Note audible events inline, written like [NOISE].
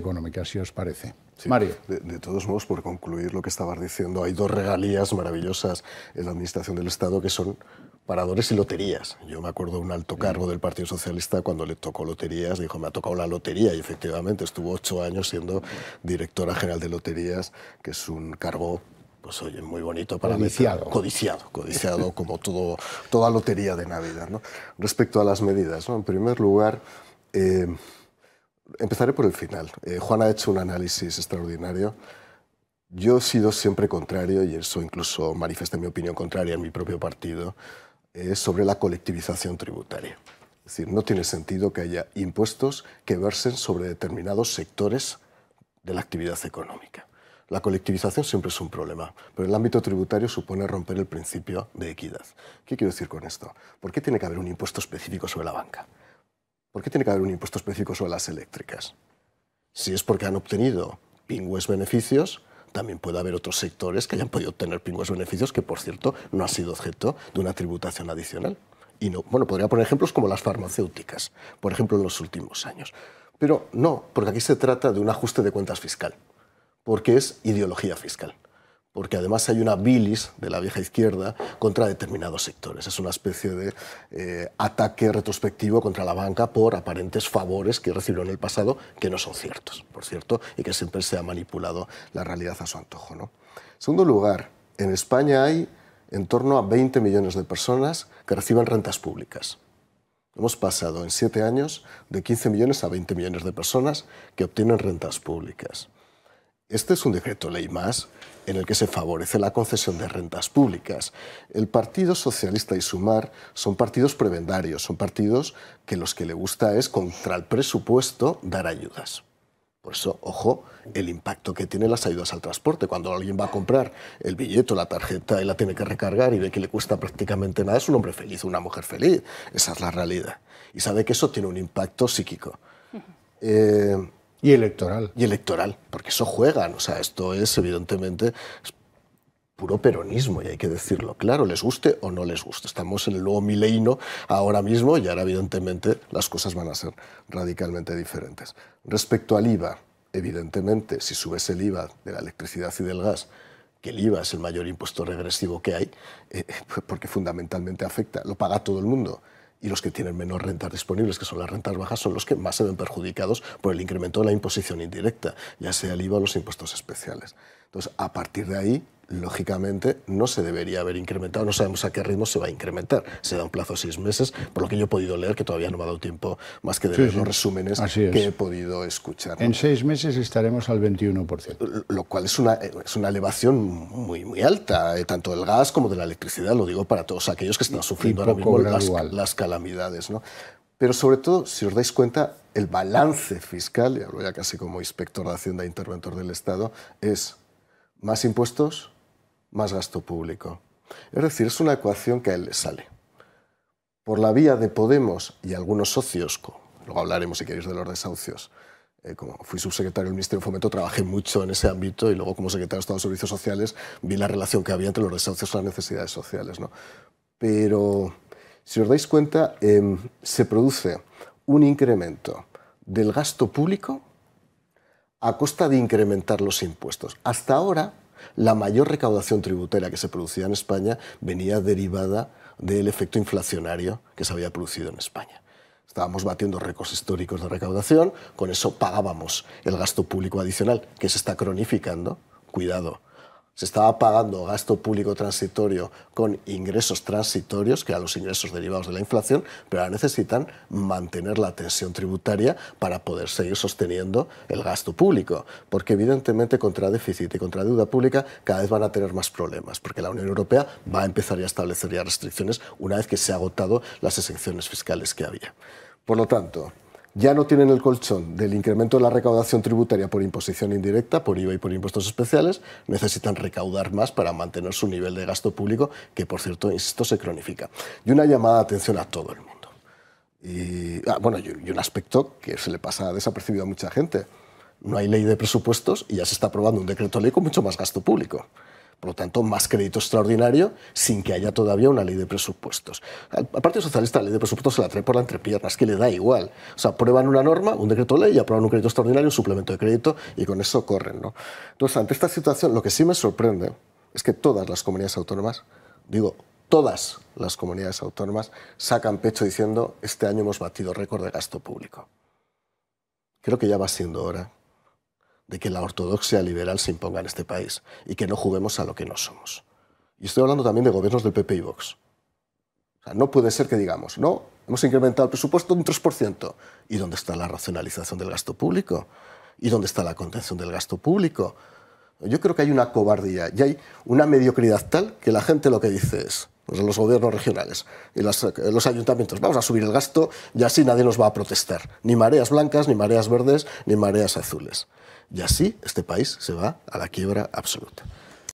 económica, si os parece. Mario. De, todos modos, por concluir lo que estabas diciendo, hay dos regalías maravillosas en la Administración del Estado que son paradores y loterías. Yo me acuerdo de un alto mm. cargo del Partido Socialista cuando le tocó loterías, dijo, me ha tocado la lotería, y efectivamente estuvo ocho años siendo directora general de loterías, que es un cargo pues oye, muy bonito para codiciado. codiciado, codiciado [LAUGHS] como todo, toda lotería de Navidad. ¿no? Respecto a las medidas, ¿no? en primer lugar, eh, empezaré por el final. Eh, Juan ha hecho un análisis extraordinario. Yo he sido siempre contrario, y eso incluso manifiesta mi opinión contraria en mi propio partido, eh, sobre la colectivización tributaria. Es decir, no tiene sentido que haya impuestos que versen sobre determinados sectores de la actividad económica. La colectivización siempre es un problema, pero el ámbito tributario supone romper el principio de equidad. ¿Qué quiero decir con esto? ¿Por qué tiene que haber un impuesto específico sobre la banca? ¿por qué tiene que haber un impuesto específico sobre las eléctricas? Si es porque han obtenido pingües beneficios, también puede haber otros sectores que hayan podido obtener pingües beneficios que, por cierto, no ha sido objeto de una tributación adicional. Y bueno, podría poner ejemplos como las farmacéuticas, por ejemplo, en los últimos años. Pero no, porque aquí se trata de un ajuste de cuentas fiscal, porque es ideología fiscal porque además hay una bilis de la vieja izquierda contra determinados sectores. Es una especie de eh, ataque retrospectivo contra la banca por aparentes favores que recibió en el pasado que no son ciertos, por cierto, y que siempre se ha manipulado la realidad a su antojo. ¿no? En segundo lugar, en España hay en torno a 20 millones de personas que reciben rentas públicas. Hemos pasado en siete años de 15 millones a 20 millones de personas que obtienen rentas públicas. Este es un decreto ley más en el que se favorece la concesión de rentas públicas. El Partido Socialista y Sumar son partidos prebendarios, son partidos que los que le gusta es contra el presupuesto dar ayudas. Por eso, ojo, el impacto que tienen las ayudas al transporte. Cuando alguien va a comprar el billete o la tarjeta y la tiene que recargar y ve que le cuesta prácticamente nada, es un hombre feliz, una mujer feliz. Esa es la realidad. Y sabe que eso tiene un impacto psíquico. Eh, y electoral. Y electoral, porque eso juegan. O sea, esto es evidentemente puro peronismo, y hay que decirlo claro, les guste o no les guste. Estamos en el nuevo mileino ahora mismo y ahora evidentemente las cosas van a ser radicalmente diferentes. Respecto al IVA, evidentemente, si subes el IVA de la electricidad y del gas, que el IVA es el mayor impuesto regresivo que hay, eh, [LAUGHS] porque fundamentalmente afecta, lo paga todo el mundo y los que tienen menos rentas disponibles, que son las rentas bajas, son los que más se ven perjudicados por el incremento de la imposición indirecta, ya sea el IVA o los impuestos especiales. Entonces, a partir de ahí, lógicamente no se debería haber incrementado, no sabemos a qué ritmo se va a incrementar. Se da un plazo de seis meses, por lo que yo he podido leer, que todavía no me ha dado tiempo más que de leer los resúmenes que he podido escuchar. En seis meses estaremos al 21%. Lo cual es una, es una elevación muy, muy alta, eh, tanto del gas como de la electricidad, lo digo para todos aquellos que están sufriendo ahora mismo las, calamidades. ¿no? Pero sobre todo, si os dais cuenta, el balance fiscal, y hablo ya casi como inspector de Hacienda, interventor del Estado, es más impuestos, más gasto público. Es decir, es una ecuación que a él le sale. Por la vía de Podemos y algunos socios, luego hablaremos si queréis de los desahucios, eh, como fui subsecretario del Ministerio de Fomento, trabajé mucho en ese ámbito y luego como secretario de Estado de Servicios Sociales vi la relación que había entre los desahucios y las necesidades sociales. Pero si os dais cuenta, em, se produce un incremento del gasto público a costa de incrementar los impuestos. Hasta ahora, la mayor recaudación tributaria que se producía en España venía derivada del efecto inflacionario que se había producido en España. Estábamos batiendo récords históricos de recaudación, con eso pagábamos el gasto público adicional que se está cronificando. Cuidado, se estaba pagando gasto público transitorio con ingresos transitorios, que eran los ingresos derivados de la inflación, pero ahora necesitan mantener la tensión tributaria para poder seguir sosteniendo el gasto público, porque evidentemente contra déficit y contra deuda pública cada vez van a tener más problemas, porque la Unión Europea va a empezar a establecer ya restricciones una vez que se han agotado las exenciones fiscales que había. Por lo tanto, ya no tienen el colchón del incremento de la recaudación tributaria por imposición indirecta, por IVA y por impuestos especiales, necesitan recaudar más para mantener su nivel de gasto público, que por cierto, insisto, se cronifica. Y una llamada de atención a todo el mundo. Y, ah, bueno, un aspecto que se le pasa desapercibido a mucha gente. No hay ley de presupuestos y ya se está aprobando un decreto ley con mucho más gasto público. Por lo tanto, más crédito extraordinario sin que haya todavía una ley de presupuestos. Al Partido Socialista la ley de presupuestos se la trae por la entrepierna, es que le da igual. O sea, aprueban una norma, un decreto ley, y aprueban un crédito extraordinario, un suplemento de crédito y con eso corren. Entonces, ante esta situación, lo que sí me sorprende es que todas las comunidades autónomas, digo, todas las comunidades autónomas sacan pecho diciendo este año hemos batido récord de gasto público. Creo que ya va siendo hora de que la ortodoxia liberal se imponga en este país y que no juguemos a lo que no somos. Y estoy hablando también de gobiernos del PP y Vox. no puede ser que digamos, no, hemos incrementado el presupuesto un 3%. ¿Y dónde está la racionalización del gasto público? ¿Y dónde está la contención del gasto público? Yo creo que hay una cobardía y hay una mediocridad tal que la gente lo que dice es, pues, los gobiernos regionales y los ayuntamientos, vamos a subir el gasto y así nadie nos va a protestar. Ni mareas blancas, ni mareas verdes, ni mareas azules. Y así este país se va a la quiebra absoluta.